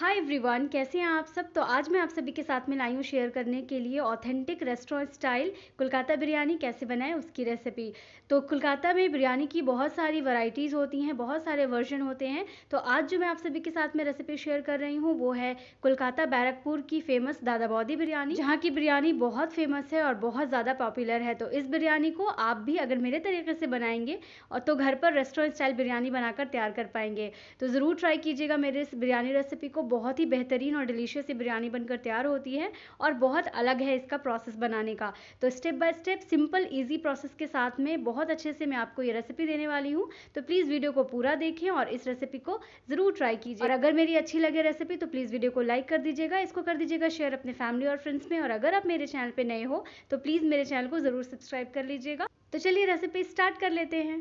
hi everyone कैसे हैं आप सब तो आज मैं आप सभी के साथ में लाई हूँ शेयर करने के लिए authentic restaurant style Kolkata biryani कैसे बनाएं उसकी रेसिपी तो कोलकाता में बिरयानी की बहुत सारी वैरायटीज़ होती हैं बहुत सारे वर्जन होते हैं तो आज जो मैं आप सभी के साथ में रेसिपी शेयर कर रही हूँ वो है कोलकाता बैरकपुर की फेमस दादाबादी बिरयानी जहाँ की बिरयानी बहुत फेमस है और बहुत ज़्यादा पॉपुलर है तो इस बिरयानी को आप भी अगर मेरे तरीके से बनाएंगे और तो घर पर रेस्टोरेंट स्टाइल बिरयानी बनाकर तैयार कर पाएंगे तो ज़रूर ट्राई कीजिएगा मेरे इस बिरयानी रेसिपी को बहुत ही बेहतरीन और डिलीशियस सी बिरयानी बनकर तैयार होती है और बहुत अलग है इसका प्रोसेस बनाने का तो step by step simple easy process के साथ में बहुत अच्छे से मैं आपको ये रेसिपी देने वाली हूँ तो प्लीज़ वीडियो को पूरा देखें और इस रेसिपी को ज़रूर ट्राई कीजिए और अगर मेरी अच्छी लगे रेसिपी तो प्लीज़ वीडियो को लाइक कर दीजिएगा इसको कर दीजिएगा शेयर अपने फैमिली और फ्रेंड्स में और अगर आप मेरे चैनल पर नए हो तो प्लीज़ मेरे चैनल को ज़रूर सब्सक्राइब कर लीजिएगा तो चलिए रेसिपी स्टार्ट कर लेते हैं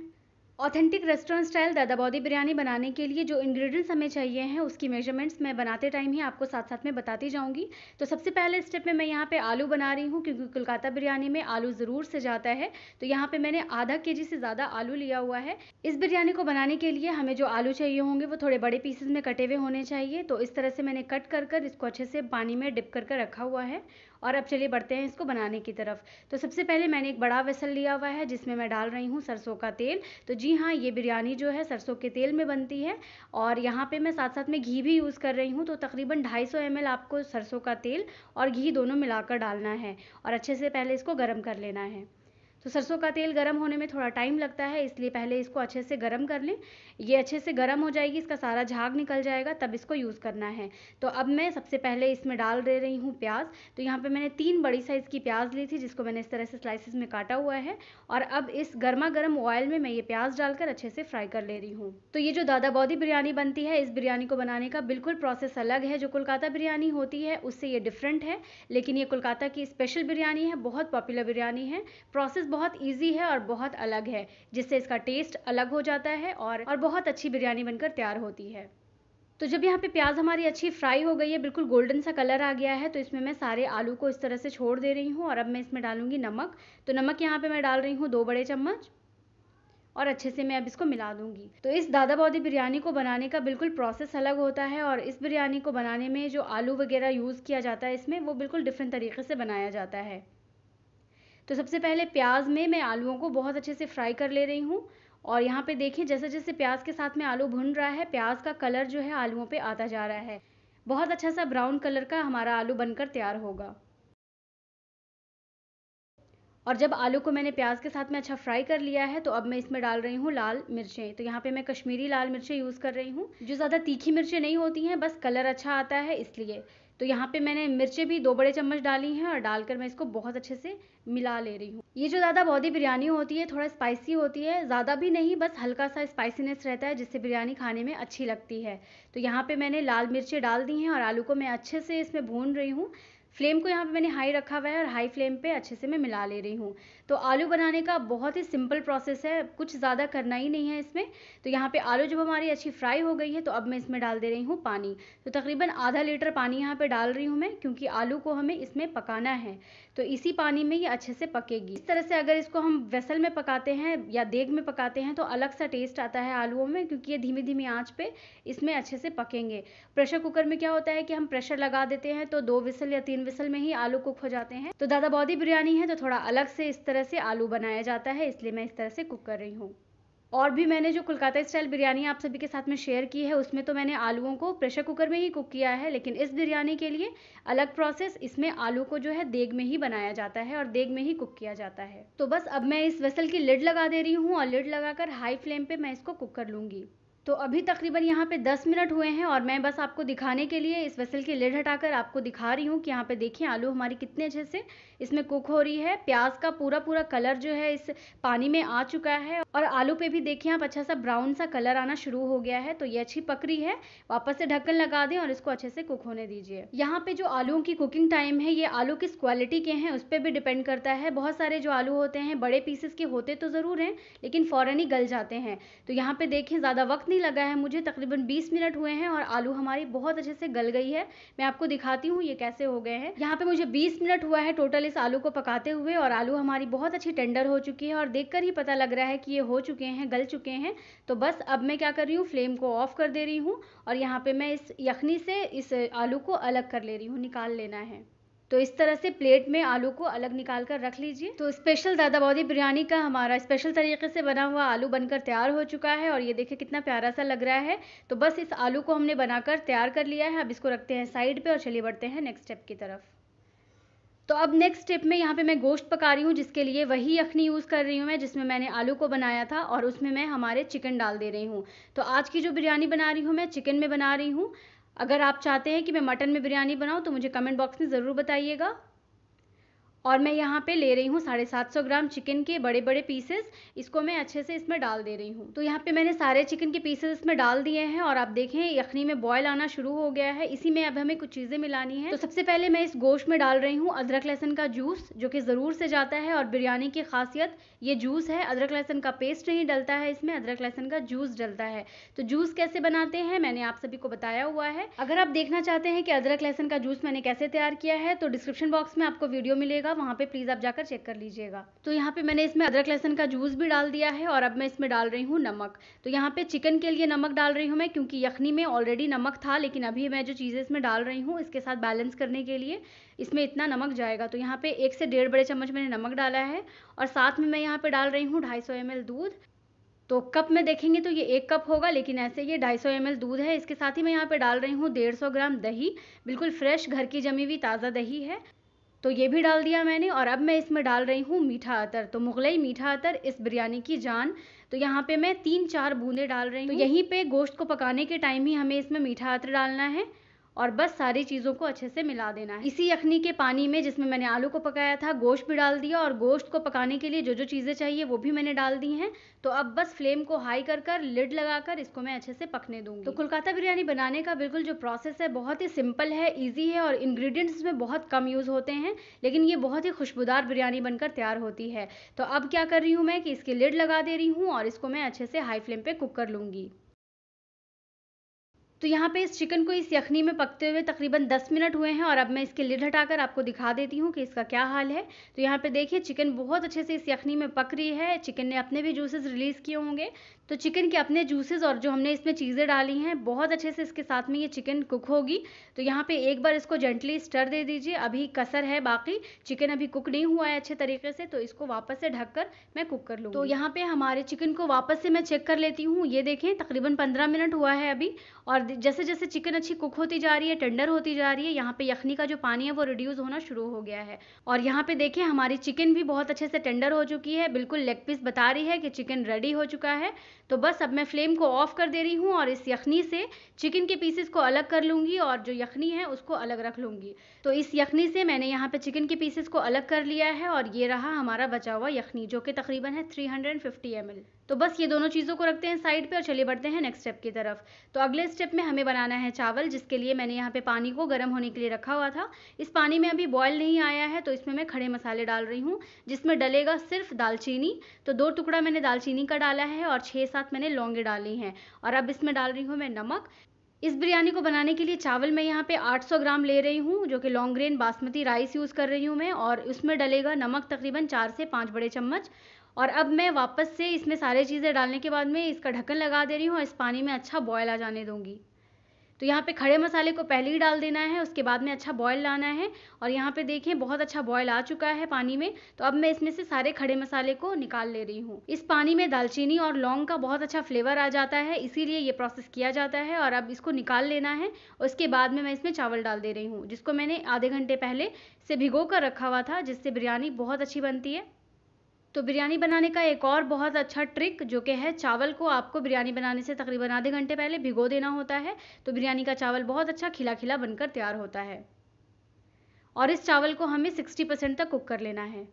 authentic restaurant style Dadaboudi biryani बनाने के लिए जो इंग्रेडिएंट्स हमें चाहिए हैं उसकी मेजरमेंट्स मैं बनाते टाइम ही आपको साथ साथ में बताती जाऊंगी तो सबसे पहले स्टेप में मैं यहाँ पे आलू बना रही हूँ क्योंकि कोलकाता बिरयानी में आलू ज़रूर से जाता है तो यहाँ पे मैंने आधा के से ज़्यादा आलू लिया हुआ है इस बिरयानी को बनाने के लिए हमें जो आलू चाहिए होंगे वो थोड़े बड़े पीसेज में कटे हुए होने चाहिए तो इस तरह से मैंने कट कर कर इसको अच्छे से पानी में डिप कर कर रखा हुआ है और अब चलिए बढ़ते हैं इसको बनाने की तरफ तो सबसे पहले मैंने एक बड़ा वेसल लिया हुआ है जिसमें मैं डाल रही हूँ सरसों का तेल तो जी हाँ ये बिरयानी जो है सरसों के तेल में बनती है और यहाँ पर मैं साथ साथ में घी भी यूज़ कर रही हूँ तो तकरीबन ढाई सौ आपको सरसों का तेल और घी दोनों मिलाकर डालना है और अच्छे से पहले इसको गर्म कर लेना है तो सरसों का तेल गर्म होने में थोड़ा टाइम लगता है इसलिए पहले इसको अच्छे से गर्म कर लें ये अच्छे से गर्म हो जाएगी इसका सारा झाग निकल जाएगा तब इसको यूज़ करना है तो अब मैं सबसे पहले इसमें डाल दे रही हूँ प्याज तो यहाँ पर मैंने तीन बड़ी साइज़ की प्याज ली थी जिसको मैंने इस तरह से स्लाइसिस में काटा हुआ है और अब इस गर्मा गर्म ऑयल में मैं ये प्याज डालकर अच्छे से फ्राई कर ले रही हूँ तो ये जो दादा बौदी बिरयानी बनती है इस बिरयानी को बनाने का बिल्कुल प्रोसेस अलग है जो कोलकाता बिरयानी होती है उससे ये डिफरेंट है लेकिन ये कोलकाता की स्पेशल बिरयानी है बहुत पॉपुलर बिरयानी है प्रोसेस बहुत ईजी है और बहुत अलग है जिससे इसका टेस्ट अलग हो जाता है और, और बहुत अच्छी बिरयानी बनकर तैयार होती है तो जब यहाँ पे प्याज हमारी अच्छी फ्राई हो गई है बिल्कुल गोल्डन सा कलर आ गया है तो इसमें मैं सारे आलू को इस तरह से छोड़ दे रही हूँ और अब मैं इसमें डालूंगी नमक तो नमक यहाँ पे मैं डाल रही हूँ दो बड़े चम्मच और अच्छे से मैं अब इसको मिला दूंगी तो इस दादा बौदी बिरयानी को बनाने का बिल्कुल प्रोसेस अलग होता है और इस बिरयानी को बनाने में जो आलू वगैरह यूज़ किया जाता है इसमें वो बिल्कुल डिफरेंट तरीके से बनाया जाता है तो सबसे पहले प्याज में मैं आलूओं को बहुत अच्छे से फ्राई कर ले रही हूँ और यहाँ पे देखिए जैसे जैसे प्याज के साथ में आलू भुन रहा है प्याज का कलर जो है आलूओं पे आता जा रहा है बहुत अच्छा सा ब्राउन कलर का हमारा आलू बनकर तैयार होगा और जब आलू को मैंने प्याज के साथ में अच्छा फ्राई कर लिया है तो अब मैं इसमें डाल रही हूँ लाल मिर्चें तो यहाँ पे मैं कश्मीरी लाल मिर्चें यूज़ कर रही हूँ जो ज़्यादा तीखी मिर्चें नहीं होती हैं बस कलर अच्छा आता है इसलिए तो यहाँ पे मैंने मिर्चें भी दो बड़े चम्मच डाली हैं और डालकर मैं इसको बहुत अच्छे से मिला ले रही हूँ ये जो ज़्यादा ही बिरयानी होती है थोड़ा स्पाइसी होती है ज़्यादा भी नहीं बस हल्का सा स्पाइसीनेस रहता है जिससे बिरयानी खाने में अच्छी लगती है तो यहाँ पर मैंने लाल मिर्चें डाल दी हैं और आलू को मैं अच्छे से इसमें भून रही हूँ फ्लेम को यहाँ पे मैंने हाई रखा हुआ है और हाई फ्लेम पे अच्छे से मैं मिला ले रही हूँ तो आलू बनाने का बहुत ही सिंपल प्रोसेस है कुछ ज़्यादा करना ही नहीं है इसमें तो यहाँ पे आलू जब हमारी अच्छी फ्राई हो गई है तो अब मैं इसमें डाल दे रही हूँ पानी तो तकरीबन आधा लीटर पानी यहाँ पर डाल रही हूँ मैं क्योंकि आलू को हमें इसमें पकाना है तो इसी पानी में ये अच्छे से पकेगी इस तरह से अगर इसको हम वेसल में पकाते हैं या देग में पकाते हैं तो अलग सा टेस्ट आता है आलूओं में क्योंकि ये धीमी धीमी आँच पर इसमें अच्छे से पकेंगे प्रेशर कुकर में क्या होता है कि हम प्रेशर लगा देते हैं तो दो विसल या तीन विसल में ही आलू कुक हो जाते हैं तो दादा बौदी बिरयानी है तो थोड़ा अलग से इस तरह से आलू बनाया जाता है इसलिए मैं इस तरह से कुक कर रही हूँ और भी मैंने जो कोलकाता स्टाइल बिरयानी आप सभी के साथ में शेयर की है उसमें तो मैंने आलूओं को प्रेशर कुकर में ही कुक किया है लेकिन इस बिरयानी के लिए अलग प्रोसेस इसमें आलू को जो है देग में ही बनाया जाता है और देग में ही कुक किया जाता है तो बस अब मैं इस वेसल की लिड लगा दे रही हूँ और लिड लगाकर हाई फ्लेम पे मैं इसको कुक कर लूंगी तो अभी तकरीबन यहाँ पे 10 मिनट हुए हैं और मैं बस आपको दिखाने के लिए इस वेसल की लेड हटाकर आपको दिखा रही हूँ कि यहाँ पे देखिए आलू हमारी कितने अच्छे से इसमें कुक हो रही है प्याज का पूरा पूरा कलर जो है इस पानी में आ चुका है और आलू पे भी देखिए आप अच्छा सा ब्राउन सा कलर आना शुरू हो गया है तो ये अच्छी पकड़ी है वापस से ढक्कन लगा दें और इसको अच्छे से कुक होने दीजिए यहाँ पे जो आलुओं की कुकिंग टाइम है ये आलू किस क्वालिटी के हैं उस पर भी डिपेंड करता है बहुत सारे जो आलू होते हैं बड़े पीसेस के होते तो ज़रूर हैं लेकिन फ़ौरन ही गल जाते हैं तो यहाँ पे देखें ज़्यादा वक्त नहीं नहीं लगा है मुझे तकरीबन 20 मिनट हुए हैं और आलू हमारी बहुत अच्छे से गल गई है मैं आपको दिखाती हूँ ये कैसे हो गए हैं यहाँ पे मुझे 20 मिनट हुआ है टोटल इस आलू को पकाते हुए और आलू हमारी बहुत अच्छी टेंडर हो चुकी है और देखकर ही पता लग रहा है कि ये हो चुके हैं गल चुके हैं तो बस अब मैं क्या कर रही हूँ फ्लेम को ऑफ कर दे रही हूँ और यहाँ पर मैं इस यखनी से इस आलू को अलग कर ले रही हूँ निकाल लेना है तो इस तरह से प्लेट में आलू को अलग निकाल कर रख लीजिए तो स्पेशल दादा बिरयानी का हमारा स्पेशल तरीके से बना हुआ आलू बनकर तैयार हो चुका है और ये देखिए कितना प्यारा सा लग रहा है तो बस इस आलू को हमने बनाकर तैयार कर लिया है अब इसको रखते हैं साइड पर और चलिए बढ़ते हैं नेक्स्ट स्टेप की तरफ तो अब नेक्स्ट स्टेप में यहाँ पे मैं गोश्त पका रही हूँ जिसके लिए वही यखनी यूज़ कर रही हूँ मैं जिसमें मैंने आलू को बनाया था और उसमें मैं हमारे चिकन डाल दे रही हूँ तो आज की जो बिरयानी बना रही हूँ मैं चिकन में बना रही हूँ अगर आप चाहते हैं कि मैं मटन में बिरयानी बनाऊँ तो मुझे कमेंट बॉक्स में ज़रूर बताइएगा और मैं यहाँ पे ले रही हूँ साढ़े सात सौ ग्राम चिकन के बड़े बड़े पीसेस इसको मैं अच्छे से इसमें डाल दे रही हूँ तो यहाँ पे मैंने सारे चिकन के पीसेस इसमें डाल दिए हैं और आप देखें यखनी में बॉयल आना शुरू हो गया है इसी में अब हमें कुछ चीज़ें मिलानी है तो सबसे पहले मैं इस गोश्त में डाल रही हूँ अदरक लहसन का जूस जो कि ज़रूर से जाता है और बिरयानी की खासियत ये जूस है अदरक लहसन का पेस्ट नहीं डलता है इसमें अदरक लहसन का जूस डलता है तो जूस कैसे बनाते हैं मैंने आप सभी को बताया हुआ है अगर आप देखना चाहते हैं कि अदरक लहसन का जूस मैंने कैसे तैयार किया है तो डिस्क्रिप्शन बॉक्स में आपको वीडियो मिलेगा वहाँ पे प्लीज़ आप जाकर चेक कर लीजिएगा तो यहाँ पे मैंने इसमें अदरक लहसन का जूस भी डाल दिया है और अब मैं इसमें डाल रही हूँ नमक तो यहाँ पे चिकन के लिए नमक डाल रही हूँ मैं क्योंकि यखनी में ऑलरेडी नमक था लेकिन अभी मैं जो चीज़ें इसमें डाल रही हूँ इसके साथ बैलेंस करने के लिए इसमें इतना नमक जाएगा तो यहाँ पर एक से डेढ़ बड़े चम्मच मैंने नमक डाला है और साथ में मैं यहाँ पर डाल रही हूँ ढाई सौ दूध तो कप में देखेंगे तो ये एक कप होगा लेकिन ऐसे ये 250 सौ दूध है इसके साथ ही मैं यहाँ पे डाल रही हूँ 150 ग्राम दही बिल्कुल फ्रेश घर की जमी हुई ताज़ा दही है तो ये भी डाल दिया मैंने और अब मैं इसमें डाल रही हूँ मीठा अतर तो मुगलई मीठा अतर इस बिरयानी की जान तो यहाँ पे मैं तीन चार बूंदे डाल रही तो हूँ तो यहीं पे गोश्त को पकाने के टाइम ही हमें इसमें मीठा अतर डालना है और बस सारी चीज़ों को अच्छे से मिला देना है इसी यखनी के पानी में जिसमें मैंने आलू को पकाया था गोश्त भी डाल दिया और गोश्त को पकाने के लिए जो जो चीज़ें चाहिए वो भी मैंने डाल दी हैं तो अब बस फ्लेम को हाई कर कर लिड लगाकर इसको मैं अच्छे से पकने दूंगी तो कोलकाता बिरयानी बनाने का बिल्कुल जो प्रोसेस है बहुत ही सिंपल है ईजी है और इन्ग्रीडियंट्स में बहुत कम यूज़ होते हैं लेकिन ये बहुत ही खुशबूदार बिरयानी बनकर तैयार होती है तो अब क्या कर रही हूँ मैं कि इसकी लिड लगा दे रही हूँ और इसको मैं अच्छे से हाई फ्लेम पर कुक कर लूँगी तो यहाँ पे इस चिकन को इस यखनी में पकते हुए तकरीबन 10 मिनट हुए हैं और अब मैं इसके लिड हटाकर आपको दिखा देती हूँ कि इसका क्या हाल है तो यहाँ पे देखिए चिकन बहुत अच्छे से इस यखनी में पक रही है चिकन ने अपने भी जूसेस रिलीज़ किए होंगे तो चिकन के अपने जूसेस और जो हमने इसमें चीज़ें डाली हैं बहुत अच्छे से इसके साथ में ये चिकन कुक होगी तो यहाँ पर एक बार इसको जेंटली स्टर दे दीजिए अभी कसर है बाकी चिकन अभी कुक नहीं हुआ है अच्छे तरीके से तो इसको वापस से ढक मैं कुक कर लूँ तो यहाँ पर हमारे चिकन को वापस से मैं चेक कर लेती हूँ ये देखें तकरीबन पंद्रह मिनट हुआ है अभी और जैसे जैसे चिकन अच्छी कुक होती जा रही है टेंडर होती जा रही है यहाँ पे यखनी का जो पानी है वो रिड्यूस होना शुरू हो गया है और यहाँ पे देखिए हमारी चिकन भी बहुत अच्छे से टेंडर हो चुकी है बिल्कुल लेग पीस बता रही है कि चिकन रेडी हो चुका है तो बस अब मैं फ्लेम को ऑफ कर दे रही हूँ और इस यखनी से चिकन के पीसेस को अलग कर लूँगी और जो यखनी है उसको अलग रख लूँगी तो इस यखनी से मैंने यहाँ पे चिकन के पीसेस को अलग कर लिया है और ये रहा हमारा बचा हुआ यखनी जो कि तकरीबन है थ्री हंड्रेड तो बस ये दोनों चीज़ों को रखते हैं साइड पे और चलिए बढ़ते हैं नेक्स्ट स्टेप की तरफ तो अगले स्टेप में हमें बनाना है चावल जिसके लिए मैंने यहाँ पे पानी को गर्म होने के लिए रखा हुआ था इस पानी में अभी बॉयल नहीं आया है तो इसमें मैं खड़े मसाले डाल रही हूँ जिसमें डलेगा सिर्फ दालचीनी तो दो टुकड़ा मैंने दालचीनी का डाला है और छः सात मैंने लौंगे डाली हैं और अब इसमें डाल रही हूँ मैं नमक इस बिरयानी को बनाने के लिए चावल मैं यहाँ पे 800 ग्राम ले रही हूँ जो कि long grain basmati rice use कर रही हूँ मैं और उसमें डलेगा नमक तकरीबन चार से पाँच बड़े चम्मच और अब मैं वापस से इसमें सारे चीज़ें डालने के बाद में इसका ढक्कन लगा दे रही हूँ और इस पानी में अच्छा बॉयल आ जाने दूँगी तो यहाँ पे खड़े मसाले को पहले ही डाल देना है उसके बाद में अच्छा बॉयल लाना है और यहाँ पे देखें बहुत अच्छा बॉयल आ चुका है पानी में तो अब मैं इसमें से सारे खड़े मसाले को निकाल ले रही हूँ इस पानी में दालचीनी और लौंग का बहुत अच्छा फ्लेवर आ जाता है इसीलिए ये प्रोसेस किया जाता है और अब इसको निकाल लेना है उसके बाद में मैं इसमें चावल डाल दे रही हूँ जिसको मैंने आधे घंटे पहले से भिगो कर रखा हुआ था जिससे बिरयानी बहुत अच्छी बनती है तो बिरयानी बनाने का एक और बहुत अच्छा ट्रिक जो कि है चावल को आपको बिरयानी बनाने से तकरीबन आधे घंटे पहले भिगो देना होता है तो बिरयानी का चावल बहुत अच्छा खिला खिला बनकर तैयार होता है और इस चावल को हमें 60 परसेंट तक कुक कर लेना है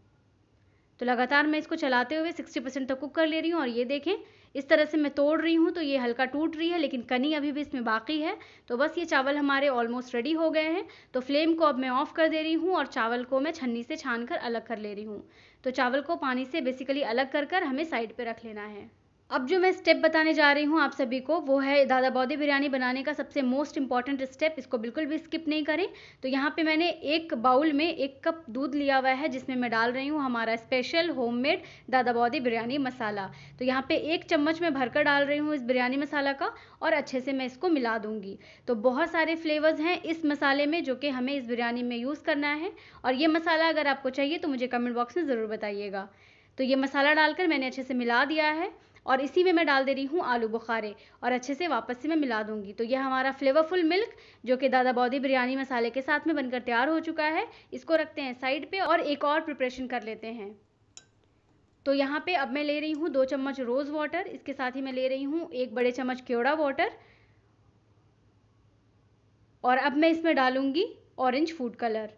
तो लगातार मैं इसको चलाते हुए 60 परसेंट तक कुक कर ले रही हूँ और ये देखें इस तरह से मैं तोड़ रही हूँ तो ये हल्का टूट रही है लेकिन कनी अभी भी इसमें बाकी है तो बस ये चावल हमारे ऑलमोस्ट रेडी हो गए हैं तो फ्लेम को अब मैं ऑफ़ कर दे रही हूँ और चावल को मैं छन्नी से छान कर अलग कर ले रही हूँ तो चावल को पानी से बेसिकली अलग कर कर हमें साइड पर रख लेना है अब जो मैं स्टेप बताने जा रही हूँ आप सभी को वो है दादा बौदी बिरयानी बनाने का सबसे मोस्ट इंपॉर्टेंट स्टेप इसको बिल्कुल भी स्किप नहीं करें तो यहाँ पे मैंने एक बाउल में एक कप दूध लिया हुआ है जिसमें मैं डाल रही हूँ हमारा स्पेशल होममेड दादा बौदी बिरयानी मसाला तो यहाँ पे एक चम्मच में भरकर डाल रही हूँ इस बिरयानी मसाला का और अच्छे से मैं इसको मिला दूँगी तो बहुत सारे फ्लेवर्स हैं इस मसाले में जो कि हमें इस बिरयानी में यूज़ करना है और ये मसाला अगर आपको चाहिए तो मुझे कमेंट बॉक्स में ज़रूर बताइएगा तो ये मसाला डालकर मैंने अच्छे से मिला दिया है और इसी में मैं डाल दे रही हूँ आलू बुखारे और अच्छे से वापस से मैं मिला दूंगी तो यह हमारा फ्लेवरफुल मिल्क जो कि दादा बौदी बिरयानी मसाले के साथ में बनकर तैयार हो चुका है इसको रखते हैं साइड पर और एक और प्रिपरेशन कर लेते हैं तो यहाँ पे अब मैं ले रही हूँ दो चम्मच रोज़ वाटर इसके साथ ही मैं ले रही हूँ एक बड़े चम्मच केवड़ा वाटर और अब मैं इसमें डालूँगी ऑरेंज फूड कलर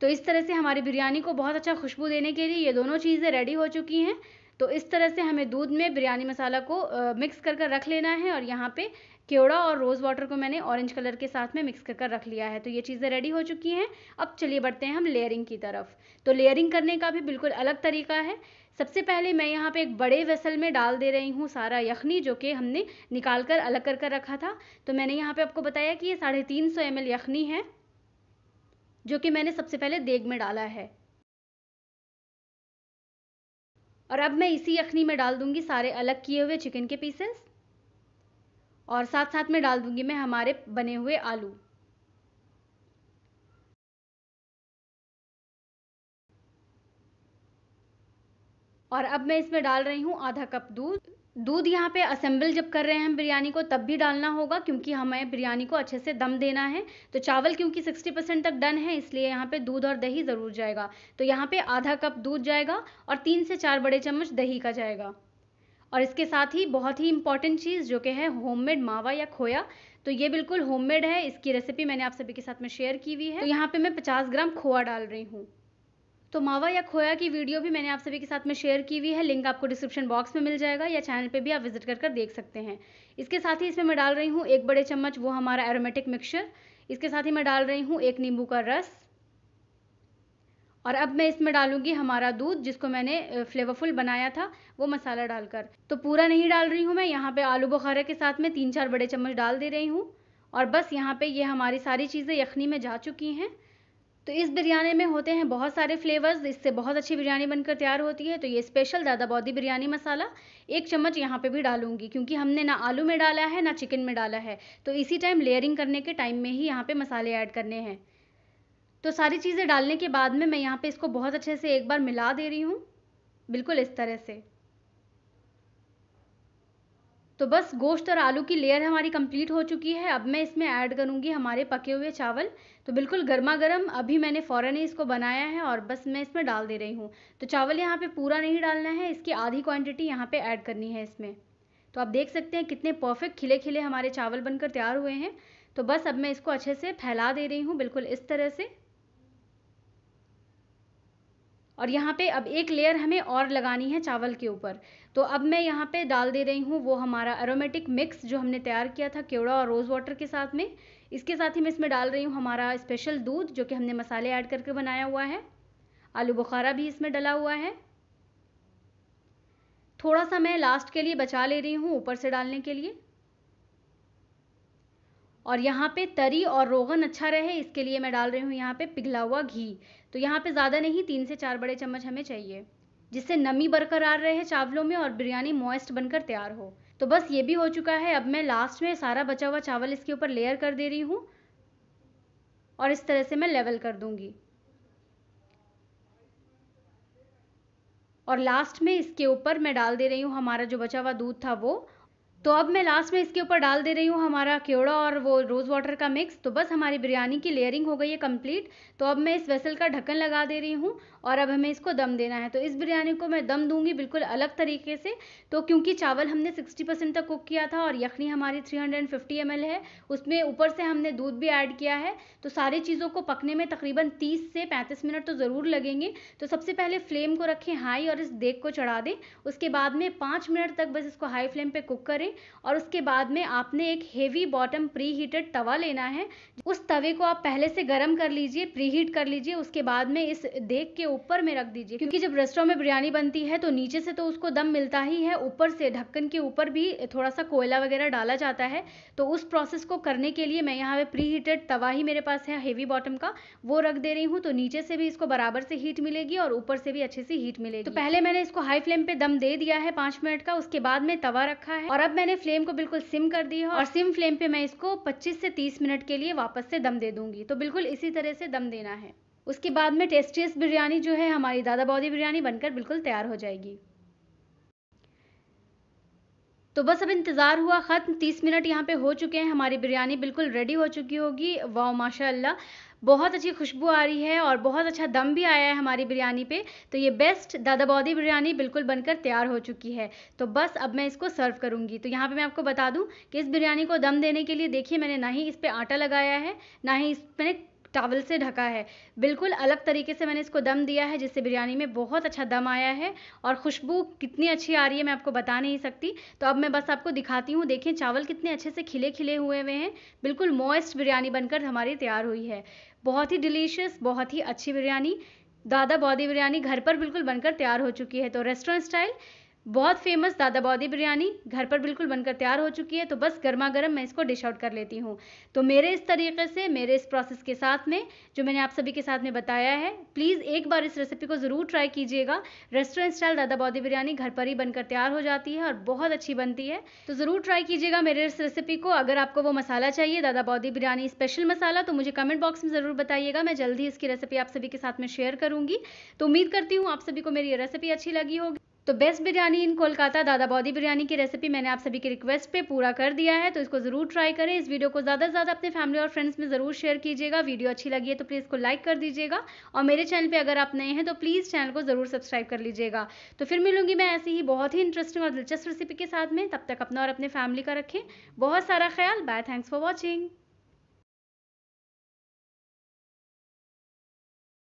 तो इस तरह से हमारी बिरयानी को बहुत अच्छा खुशबू देने के लिए ये दोनों चीज़ें रेडी हो चुकी हैं तो इस तरह से हमें दूध में बिरयानी मसाला को मिक्स कर कर रख लेना है और यहाँ पे केवड़ा और रोज़ वाटर को मैंने ऑरेंज कलर के साथ में मिक्स कर कर रख लिया है तो ये चीज़ें रेडी हो चुकी हैं अब चलिए बढ़ते हैं हम लेयरिंग की तरफ तो लेयरिंग करने का भी बिल्कुल अलग तरीका है सबसे पहले मैं यहाँ पे एक बड़े वेसल में डाल दे रही हूँ सारा यखनी जो कि हमने निकाल कर अलग कर कर रखा था तो मैंने यहाँ पर आपको बताया कि ये साढ़े तीन सौ यखनी है जो कि मैंने सबसे पहले देग में डाला है और अब मैं इसी यखनी में डाल दूंगी सारे अलग किए हुए चिकन के पीसेस और साथ साथ में डाल दूंगी मैं हमारे बने हुए आलू और अब मैं इसमें डाल रही हूँ आधा कप दूध दूध यहाँ पे असेंबल जब कर रहे हैं हम बिरयानी को तब भी डालना होगा क्योंकि हमें बिरयानी को अच्छे से दम देना है तो चावल क्योंकि 60 परसेंट तक डन है इसलिए यहाँ पे दूध और दही ज़रूर जाएगा तो यहाँ पे आधा कप दूध जाएगा और तीन से चार बड़े चम्मच दही का जाएगा और इसके साथ ही बहुत ही इंपॉर्टेंट चीज़ जो कि है होममेड मावा या खोया तो ये बिल्कुल होममेड है इसकी रेसिपी मैंने आप सभी के साथ में शेयर की हुई है तो यहाँ पे मैं 50 ग्राम खोआ डाल रही हूँ तो मावा या खोया की वीडियो भी मैंने आप सभी के साथ में शेयर की हुई है लिंक आपको डिस्क्रिप्शन बॉक्स में मिल जाएगा या चैनल पे भी आप विजिट कर कर देख सकते हैं इसके साथ ही इसमें मैं डाल रही हूँ एक बड़े चम्मच वो हमारा एरोमेटिक मिक्सचर इसके साथ ही मैं डाल रही हूँ एक नींबू का रस और अब मैं इसमें डालूंगी हमारा दूध जिसको मैंने फ्लेवरफुल बनाया था वो मसाला डालकर तो पूरा नहीं डाल रही हूँ मैं यहाँ पे आलू बुखारा के साथ में तीन चार बड़े चम्मच डाल दे रही हूँ और बस यहाँ पे ये हमारी सारी चीज़ें यखनी में जा चुकी हैं तो इस बिरयानी में होते हैं बहुत सारे फ्लेवर्स इससे बहुत अच्छी बिरयानी बनकर तैयार होती है तो ये स्पेशल दादा बौदी बिरयानी मसाला एक चम्मच यहाँ पे भी डालूंगी क्योंकि हमने ना आलू में डाला है ना चिकन में डाला है तो इसी टाइम लेयरिंग करने के टाइम में ही यहाँ पे मसाले ऐड करने हैं तो सारी चीज़ें डालने के बाद में मैं यहाँ पर इसको बहुत अच्छे से एक बार मिला दे रही हूँ बिल्कुल इस तरह से तो बस गोश्त और आलू की लेयर हमारी कंप्लीट हो चुकी है अब मैं इसमें ऐड करूँगी हमारे पके हुए चावल तो बिल्कुल गर्मा गर्म अभी मैंने फ़ौरन ही इसको बनाया है और बस मैं इसमें डाल दे रही हूँ तो चावल यहाँ पे पूरा नहीं डालना है इसकी आधी क्वांटिटी यहाँ पे ऐड करनी है इसमें तो आप देख सकते हैं कितने परफेक्ट खिले खिले हमारे चावल बनकर तैयार हुए हैं तो बस अब मैं इसको अच्छे से फैला दे रही हूँ बिल्कुल इस तरह से और यहाँ पे अब एक लेयर हमें और लगानी है चावल के ऊपर तो अब मैं यहाँ पे डाल दे रही हूँ वो हमारा एरोमेटिक मिक्स जो हमने तैयार किया था केवड़ा और रोज़ वाटर के साथ में इसके साथ ही मैं इसमें डाल रही हूँ हमारा स्पेशल दूध जो कि हमने मसाले ऐड करके बनाया हुआ है आलू बुखारा भी इसमें डला हुआ है थोड़ा सा मैं लास्ट के लिए बचा ले रही हूँ ऊपर से डालने के लिए और यहाँ पे तरी और रोगन अच्छा रहे इसके लिए मैं डाल रही हूँ यहाँ पे पिघला हुआ घी तो यहाँ पे ज़्यादा नहीं तीन से चार बड़े चम्मच हमें चाहिए जिससे नमी बरकरार रहे चावलों में और बिरयानी मॉइस्ट बनकर तैयार हो तो बस ये भी हो चुका है अब मैं लास्ट में सारा बचा हुआ चावल इसके ऊपर लेयर कर दे रही हूँ और इस तरह से मैं लेवल कर दूँगी और लास्ट में इसके ऊपर मैं डाल दे रही हूँ हमारा जो बचा हुआ दूध था वो तो अब मैं लास्ट में इसके ऊपर डाल दे रही हूँ हमारा केवड़ा और वो रोज़ वाटर का मिक्स तो बस हमारी बिरयानी की लेयरिंग हो गई है कंप्लीट तो अब मैं इस वेसल का ढक्कन लगा दे रही हूँ और अब हमें इसको दम देना है तो इस बिरयानी को मैं दम दूंगी बिल्कुल अलग तरीके से तो क्योंकि चावल हमने 60 परसेंट तक कुक किया था और यखनी हमारी 350 हंड्रेड है उसमें ऊपर से हमने दूध भी ऐड किया है तो सारी चीज़ों को पकने में तकरीबन तीस से पैंतीस मिनट तो ज़रूर लगेंगे तो सबसे पहले फ्लेम को रखें हाई और इस देग को चढ़ा दें उसके बाद में पाँच मिनट तक बस इसको हाई फ्लेम पर कुक करें लें और उसके बाद में आपने एक हेवी बॉटम प्री हीटेड तवा लेना है उस तवे को आप पहले से गर्म कर लीजिए प्री हीट कर लीजिए उसके बाद में इस देग के ऊपर में रख दीजिए क्योंकि जब रेस्टोरेंट में बिरयानी बनती है तो नीचे से तो उसको दम मिलता ही है ऊपर से ढक्कन के ऊपर भी थोड़ा सा कोयला वगैरह डाला जाता है तो उस प्रोसेस को करने के लिए मैं यहाँ पे प्री हीटेड तवा ही मेरे पास है हेवी बॉटम का वो रख दे रही हूँ तो नीचे से भी इसको बराबर से हीट मिलेगी और ऊपर से भी अच्छे से हीट मिलेगी तो पहले मैंने इसको हाई फ्लेम पे दम दे दिया है पांच मिनट का उसके बाद में तवा रखा है और अब मैंने फ्लेम को बिल्कुल सिम कर दी है और सिम फ्लेम पे मैं इसको 25 से 30 मिनट के लिए वापस से दम दे दूंगी तो बिल्कुल इसी तरह से दम देना है उसके बाद में टेस्टियस बिरयानी जो है हमारी दादा बौदी बिरयानी बनकर बिल्कुल तैयार हो जाएगी तो बस अब इंतज़ार हुआ ख़त्म तीस मिनट यहाँ पे हो चुके हैं हमारी बिरयानी बिल्कुल रेडी हो चुकी होगी वाह माशाल्लाह बहुत अच्छी खुशबू आ रही है और बहुत अच्छा दम भी आया है हमारी बिरयानी पे तो ये बेस्ट दादा बौदी बिरयानी बिल्कुल बनकर तैयार हो चुकी है तो बस अब मैं इसको सर्व करूँगी तो यहाँ पर मैं आपको बता दूँ कि इस बिरयानी को दम देने के लिए देखिए मैंने ना ही इस पर आटा लगाया है ना ही इस मैंने टावल से ढका है बिल्कुल अलग तरीके से मैंने इसको दम दिया है जिससे बिरयानी में बहुत अच्छा दम आया है और खुशबू कितनी अच्छी आ रही है मैं आपको बता नहीं सकती तो अब मैं बस आपको दिखाती हूँ देखें चावल कितने अच्छे से खिले खिले हुए हुए हैं बिल्कुल मॉइस्ट बिरयानी बनकर हमारी तैयार हुई है बहुत ही डिलीशियस बहुत ही अच्छी बिरयानी दादा बॉडी बिरयानी घर पर बिल्कुल बनकर तैयार हो चुकी है तो रेस्टोरेंट स्टाइल बहुत फेमस दादा बौदी बिरयानी घर पर बिल्कुल बनकर तैयार हो चुकी है तो बस गर्मा गर्म मैं इसको डिश आउट कर लेती हूँ तो मेरे इस तरीके से मेरे इस प्रोसेस के साथ में जो मैंने आप सभी के साथ में बताया है प्लीज़ एक बार इस रेसिपी को ज़रूर ट्राई कीजिएगा रेस्टोरेंट स्टाइल दादा बौदी बिरयानी घर पर ही बनकर तैयार हो जाती है और बहुत अच्छी बनती है तो ज़रूर ट्राई कीजिएगा मेरे इस रेसिपी को अगर आपको वो मसाला चाहिए दादा बौदी बिरयानी स्पेशल मसाला तो मुझे कमेंट बॉक्स में ज़रूर बताइएगा मैं जल्दी इसकी रेसिपी आप सभी के साथ में शेयर करूँगी तो उम्मीद करती हूँ आप सभी को मेरी रेसिपी अच्छी लगी होगी तो बेस्ट बिरयानी इन कोलकाता दादा बौदी बिरयानी की रेसिपी मैंने आप सभी की रिक्वेस्ट पे पूरा कर दिया है तो इसको ज़रूर ट्राई करें इस वीडियो को ज़्यादा से ज़्यादा अपने फैमिली और फ्रेंड्स में ज़रूर शेयर कीजिएगा वीडियो अच्छी लगी है तो प्लीज़ को लाइक कर दीजिएगा और मेरे चैनल पर अगर आप नए हैं तो प्लीज़ चैनल को ज़रूर सब्सक्राइब कर लीजिएगा तो फिर मिलूंगी मैं ऐसी ही बहुत ही इंटरेस्टिंग और दिलचस्प रेसिपी के साथ में तब तक अपना और अपने फैमिली का रखें बहुत सारा ख्याल बाय थैंक्स फॉर वॉचिंग